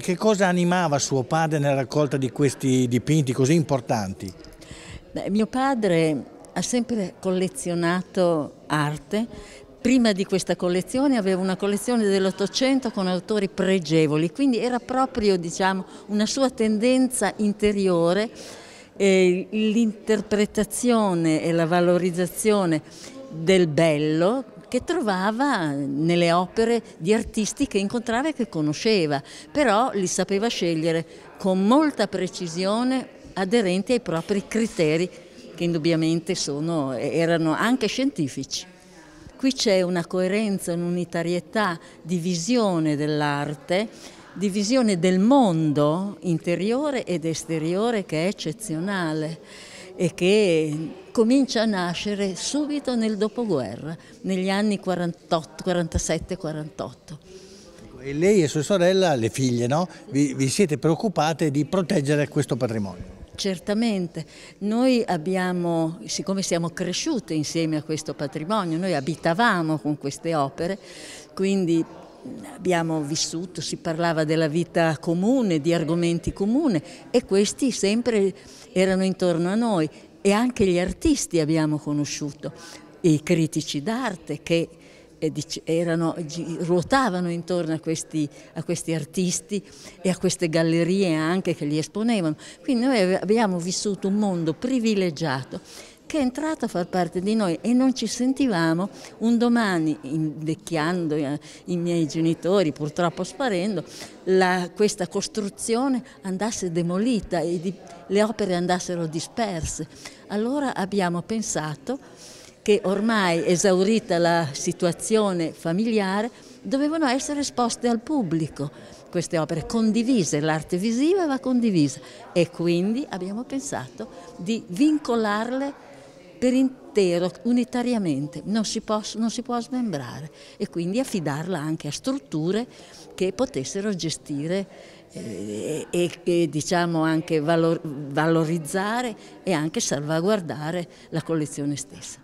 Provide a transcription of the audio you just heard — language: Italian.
Che cosa animava suo padre nella raccolta di questi dipinti così importanti? Beh, mio padre ha sempre collezionato arte. Prima di questa collezione aveva una collezione dell'Ottocento con autori pregevoli, quindi era proprio diciamo, una sua tendenza interiore eh, l'interpretazione e la valorizzazione del bello che trovava nelle opere di artisti che incontrava e che conosceva, però li sapeva scegliere con molta precisione aderenti ai propri criteri che indubbiamente sono, erano anche scientifici. Qui c'è una coerenza, un'unitarietà di visione dell'arte, di visione del mondo interiore ed esteriore che è eccezionale e che comincia a nascere subito nel dopoguerra, negli anni 47-48. Ecco, e lei e sua sorella, le figlie, no? vi, vi siete preoccupate di proteggere questo patrimonio? Certamente, noi abbiamo, siccome siamo cresciute insieme a questo patrimonio, noi abitavamo con queste opere, quindi abbiamo vissuto, si parlava della vita comune, di argomenti comuni e questi sempre erano intorno a noi e anche gli artisti abbiamo conosciuto, i critici d'arte che eh, erano, ruotavano intorno a questi, a questi, artisti e a queste gallerie anche che li esponevano. Quindi noi abbiamo vissuto un mondo privilegiato che è entrato a far parte di noi e non ci sentivamo un domani, invecchiando eh, i miei genitori, purtroppo sparendo, la, questa costruzione andasse demolita e di, le opere andassero disperse. Allora abbiamo pensato che ormai esaurita la situazione familiare dovevano essere esposte al pubblico queste opere, condivise, l'arte visiva va condivisa e quindi abbiamo pensato di vincolarle per intero, unitariamente, non si, può, non si può smembrare e quindi affidarla anche a strutture che potessero gestire e, eh, e, e diciamo anche valor, valorizzare e anche salvaguardare la collezione stessa.